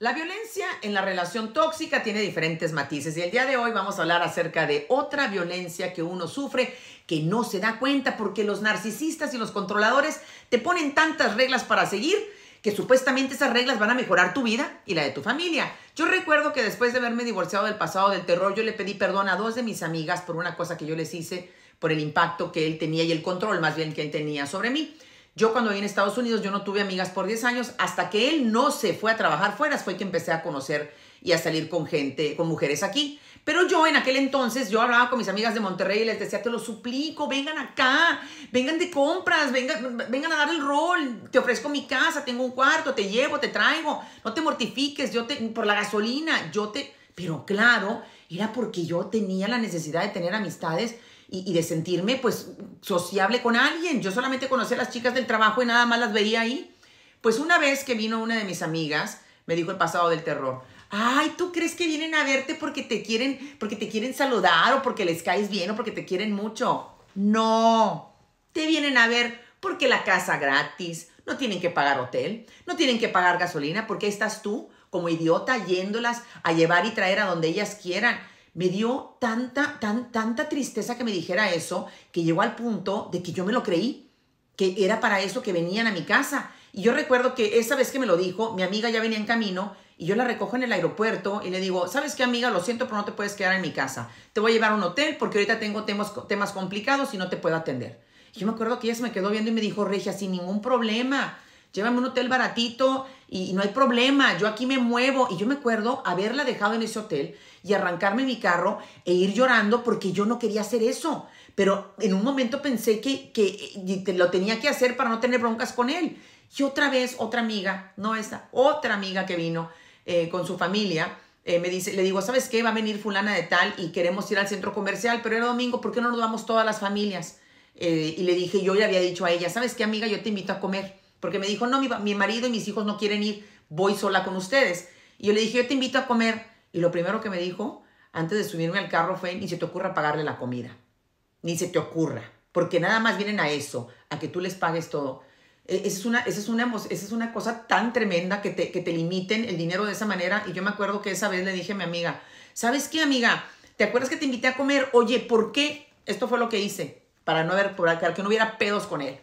La violencia en la relación tóxica tiene diferentes matices y el día de hoy vamos a hablar acerca de otra violencia que uno sufre que no se da cuenta porque los narcisistas y los controladores te ponen tantas reglas para seguir que supuestamente esas reglas van a mejorar tu vida y la de tu familia. Yo recuerdo que después de haberme divorciado del pasado del terror, yo le pedí perdón a dos de mis amigas por una cosa que yo les hice, por el impacto que él tenía y el control más bien que él tenía sobre mí. Yo cuando vine en Estados Unidos, yo no tuve amigas por 10 años, hasta que él no se fue a trabajar fuera, fue que empecé a conocer y a salir con gente, con mujeres aquí. Pero yo en aquel entonces, yo hablaba con mis amigas de Monterrey y les decía, te lo suplico, vengan acá, vengan de compras, vengan, vengan a dar el rol, te ofrezco mi casa, tengo un cuarto, te llevo, te traigo, no te mortifiques, yo te, por la gasolina, yo te... Pero claro, era porque yo tenía la necesidad de tener amistades y, de sentirme pues sociable con alguien. Yo solamente conocía a las chicas del trabajo y nada más las veía ahí. Pues una vez que vino una de mis amigas, me dijo el pasado del terror. Ay, ¿tú crees que vienen a verte porque te quieren, porque te quieren saludar o porque les caes bien o porque te quieren mucho? No, te vienen a ver porque la casa gratis, no tienen que pagar hotel, no tienen que pagar gasolina, porque estás tú como idiota yéndolas a llevar y traer a donde ellas quieran me dio tanta, tan, tanta tristeza que me dijera eso, que llegó al punto de que yo me lo creí, que era para eso que venían a mi casa. Y yo recuerdo que esa vez que me lo dijo, mi amiga ya venía en camino y yo la recojo en el aeropuerto y le digo, ¿sabes qué amiga? Lo siento, pero no te puedes quedar en mi casa. Te voy a llevar a un hotel porque ahorita tengo temas, temas complicados y no te puedo atender. Y yo me acuerdo que ella se me quedó viendo y me dijo, Regia, sin ningún problema llévame un hotel baratito y no hay problema, yo aquí me muevo. Y yo me acuerdo haberla dejado en ese hotel y arrancarme mi carro e ir llorando porque yo no quería hacer eso. Pero en un momento pensé que, que lo tenía que hacer para no tener broncas con él. Y otra vez, otra amiga, no esta, otra amiga que vino eh, con su familia, eh, me dice, le digo, ¿sabes qué? Va a venir fulana de tal y queremos ir al centro comercial, pero era domingo, ¿por qué no nos vamos todas las familias? Eh, y le dije, yo le había dicho a ella, ¿sabes qué, amiga? Yo te invito a comer porque me dijo, no, mi, marido y mis hijos no quieren ir, voy sola con ustedes. Y yo le dije, yo te invito a comer. Y lo primero que me dijo, antes de subirme al carro, fue, ni se te ocurra pagarle la comida, ni se te ocurra, porque nada más vienen a eso, a que tú les pagues todo. E-, esa es una, es una, esa es una cosa tan tremenda que te, que te limiten el dinero de esa manera. Y yo me acuerdo que esa vez le dije a mi amiga, ¿sabes qué, amiga? ¿Te acuerdas que te invité a comer? Oye, ¿por qué? Esto fue lo que hice, para no haber, para que no hubiera pedos con él.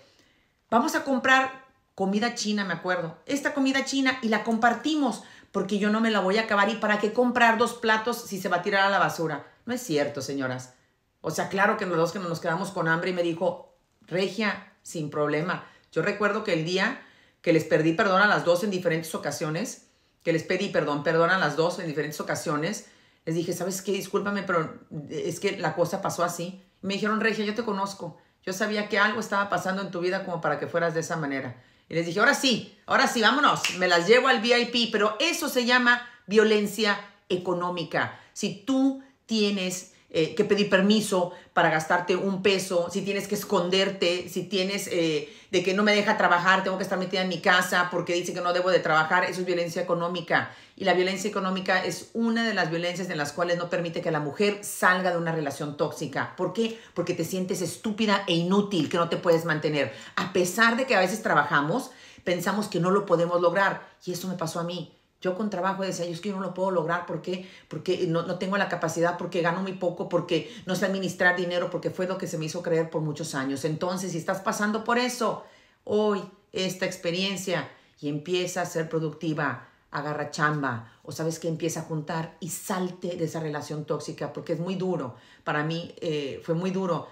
Vamos a comprar comida china, me acuerdo, esta comida china y la compartimos porque yo no me la voy a acabar y para qué comprar dos platos si se va a tirar a la basura. No es cierto, señoras. O sea, claro que los que nos quedamos con hambre y me dijo, Regia, sin problema. Yo recuerdo que el día que les perdí perdón a las dos en diferentes ocasiones, que les pedí perdón, perdón a las dos en diferentes ocasiones, les dije, ¿sabes qué? Discúlpame, pero eh, es que la cosa pasó así. Y me dijeron, Regia, yo te conozco. Yo sabía que algo estaba pasando en tu vida como para que fueras de esa manera. Y les dije, ahora sí, ahora sí, vámonos, me las llevo al VIP, pero eso se llama violencia económica. Si tú tienes eh, que pedí permiso para gastarte un peso, si tienes que esconderte, si tienes eh, de que no me deja trabajar, tengo que estar metida en mi casa porque dice que no debo de trabajar, eso es violencia económica. Y la violencia económica es una de las violencias en las cuales no permite que la mujer salga de una relación tóxica. ¿Por qué? Porque te sientes estúpida e inútil, que no te puedes mantener. A pesar de que a veces trabajamos, pensamos que no lo podemos lograr. Y eso me pasó a mí yo con trabajo decía, yo es que yo no lo puedo lograr, ¿por qué? Porque no, tengo la capacidad, porque gano muy poco, porque no sé administrar dinero, porque fue lo que se me hizo creer por muchos años. Entonces, si estás pasando por eso, hoy esta experiencia y empieza a ser productiva, agarra chamba o sabes que empieza a juntar y salte de esa relación tóxica porque es muy duro. Para mí eh, fue muy duro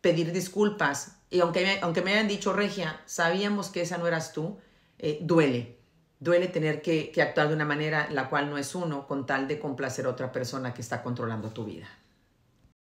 pedir disculpas y aunque me, aunque me hayan dicho, Regia, sabíamos que esa no eras tú, eh, duele, Duele tener que, actuar de una manera la cual no es uno con tal de complacer a otra persona que está controlando tu vida.